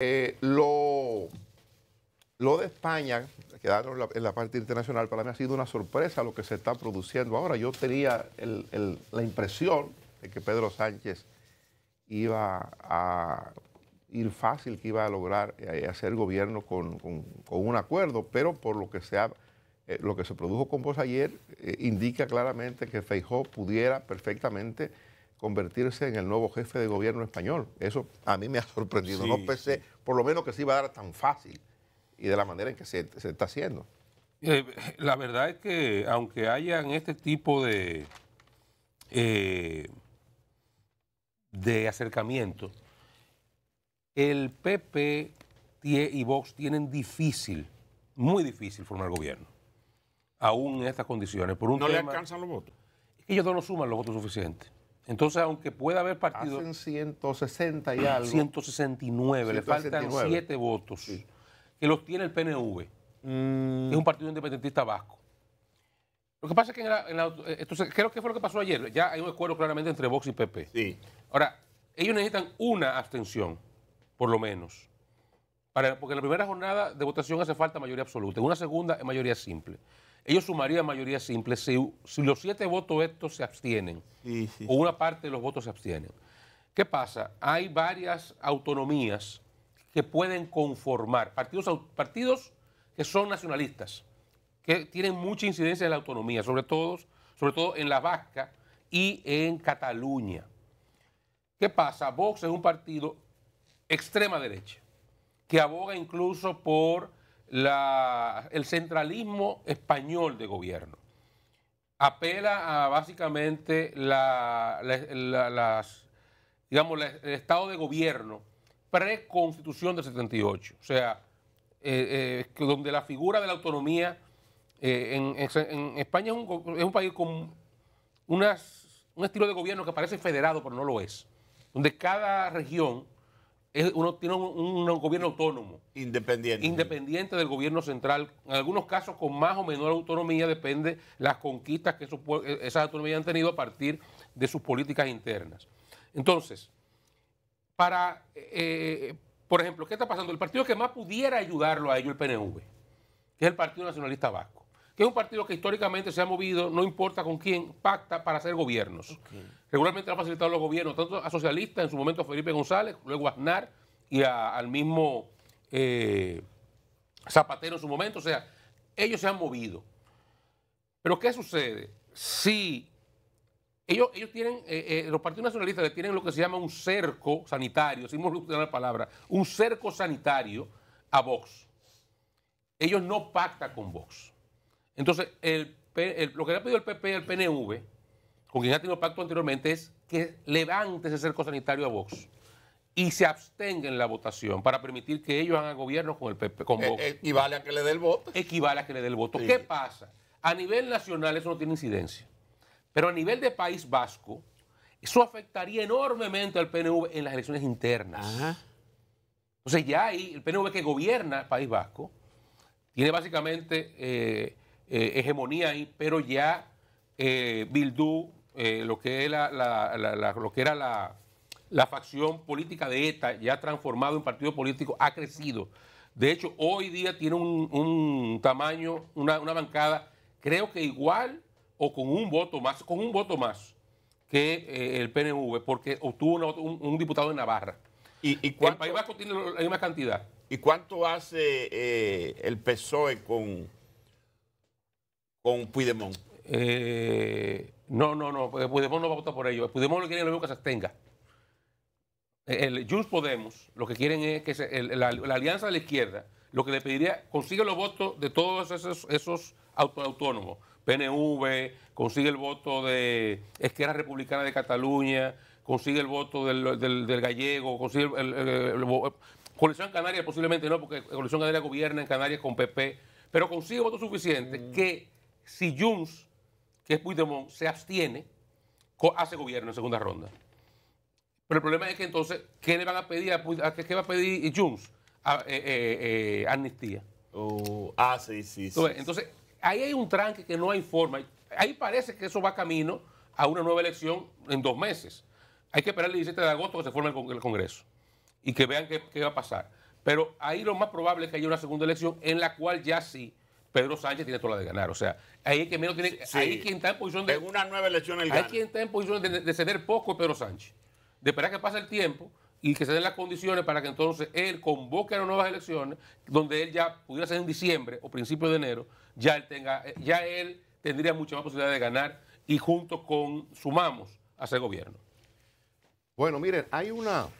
Eh, lo, lo de España, quedaron en la parte internacional, para mí ha sido una sorpresa lo que se está produciendo ahora. Yo tenía la impresión de que Pedro Sánchez iba a ir fácil, que iba a lograr eh, hacer gobierno con, un acuerdo, pero por lo que se, eh, lo que se produjo con vos ayer indica claramente que Feijó pudiera perfectamente convertirse en el nuevo jefe de gobierno español. Eso a mí me ha sorprendido. no pensé, por lo menos, que se iba a dar tan fácil y de la manera en que se, está haciendo. Eh, la verdad es que aunque hayan este tipo de, eh, de acercamiento, el PP y Vox tienen difícil, muy difícil formar gobierno, aún en estas condiciones. Por un ¿No le alcanzan los votos? ellos no suman los votos suficientes. Entonces, aunque pueda haber partido. Hacen 160 y algo. 169, le faltan 7 votos. Que los tiene el PNV. Mm. es un partido independentista vasco. Lo que pasa es que en la, eh, entonces, creo que fue lo que pasó ayer. Ya hay un acuerdo claramente entre Vox y PP. Sí. Ahora, ellos necesitan una abstención, por lo menos. Para, porque en la primera jornada de votación hace falta mayoría absoluta. En una segunda, es mayoría simple ellos sumarían mayoría simple si, los siete votos estos se abstienen, o una parte de los votos se abstienen. ¿Qué pasa? Hay varias autonomías que pueden conformar, partidos, partidos que son nacionalistas, que tienen mucha incidencia en la autonomía, sobre todo, sobre todo en la Vasca y en Cataluña. ¿Qué pasa? Vox es un partido extrema derecha, que aboga incluso por el centralismo español de gobierno. Apela a básicamente la, las, digamos, el estado de gobierno pre-constitución del 78, o sea, eh, eh, donde la figura de la autonomía eh, en, España es un, es un país con unas, un estilo de gobierno que parece federado, pero no lo es, donde cada región uno tiene un, gobierno autónomo. Independiente. Independiente del gobierno central. En algunos casos con más o menor autonomía depende las conquistas que eh, esas autonomías han tenido a partir de sus políticas internas. Entonces, para, eh, eh, por ejemplo, ¿qué está pasando? El partido que más pudiera ayudarlo a ello, el PNV, que es el Partido Nacionalista Vasco que es un partido que históricamente se ha movido, no importa con quién, pacta para hacer gobiernos. Regularmente lo ha facilitado los gobiernos, tanto a socialistas, en su momento a Felipe González, luego a Aznar y al mismo eh, Zapatero en su momento. O sea, ellos se han movido. Pero ¿qué sucede? Si ellos, tienen, eh, eh, los partidos nacionalistas tienen lo que se llama un cerco sanitario, si me la palabra, un cerco sanitario a Vox. Ellos no pactan con Vox. Entonces, lo que le ha pedido el PP al PNV, con quien ha tenido pacto anteriormente, es que levante ese cerco sanitario a Vox y se abstenga en la votación para permitir que ellos hagan gobierno con el PP. Con eh, Vox. Eh, equivale a que le dé el voto. Equivale a que le dé el voto. ¿Qué pasa? A nivel nacional eso no tiene incidencia. Pero a nivel de País Vasco, eso afectaría enormemente al PNV en las elecciones internas. Entonces ya hay, el PNV que gobierna el País Vasco tiene básicamente eh, eh, hegemonía ahí, pero ya eh, Bildu, eh, lo, que era la, facción política de ETA, ya transformado en partido político, ha crecido. De hecho, hoy día tiene un, tamaño, una, bancada, creo que igual o con un voto más, con un voto más que el PNV, porque obtuvo un, diputado de Navarra. ¿Y, el País Vasco tiene la misma cantidad. ¿Y cuánto hace el PSOE con con Puigdemont eh, no, no, no, porque no va a votar por ellos. Puigdemont lo quiere lo mismo que se abstenga. Eh, el Junts Podemos lo que quieren es que la, alianza de la izquierda lo que le pediría, consigue los votos de todos esos, esos autónomos. PNV, consigue el voto de Esquerra Republicana de Cataluña, consigue el voto del, gallego, consigue el, Coalición Canaria posiblemente no, porque Coalición Canaria gobierna en Canarias con PP, pero consigue votos suficientes que si Junts, que es Puigdemont, se abstiene, hace gobierno en segunda ronda. Pero el problema es que entonces, ¿qué le van a pedir a, va a pedir Junts? Eh, eh, eh, amnistía. Oh, ah, sí, sí, Entonces, ahí hay un tranque que no hay forma. Ahí parece que eso va camino a una nueva elección en dos meses. Hay que esperar el 17 de agosto que se forme el Congreso y que vean qué va a pasar. Pero ahí lo más probable es que haya una segunda elección en la cual ya sí Pedro Sánchez tiene toda la de ganar. O sea, ahí que tiene, quien está en posición de. una nueva elección Hay quien está en posición de, ceder poco Pedro Sánchez. De esperar que pase el tiempo y que se den las condiciones para que entonces él convoque a las nuevas elecciones, donde él ya pudiera ser en diciembre o principio de enero, ya él tenga, eh, ya él tendría mucha más posibilidad de ganar y junto con sumamos a hacer gobierno. Bueno, miren, hay una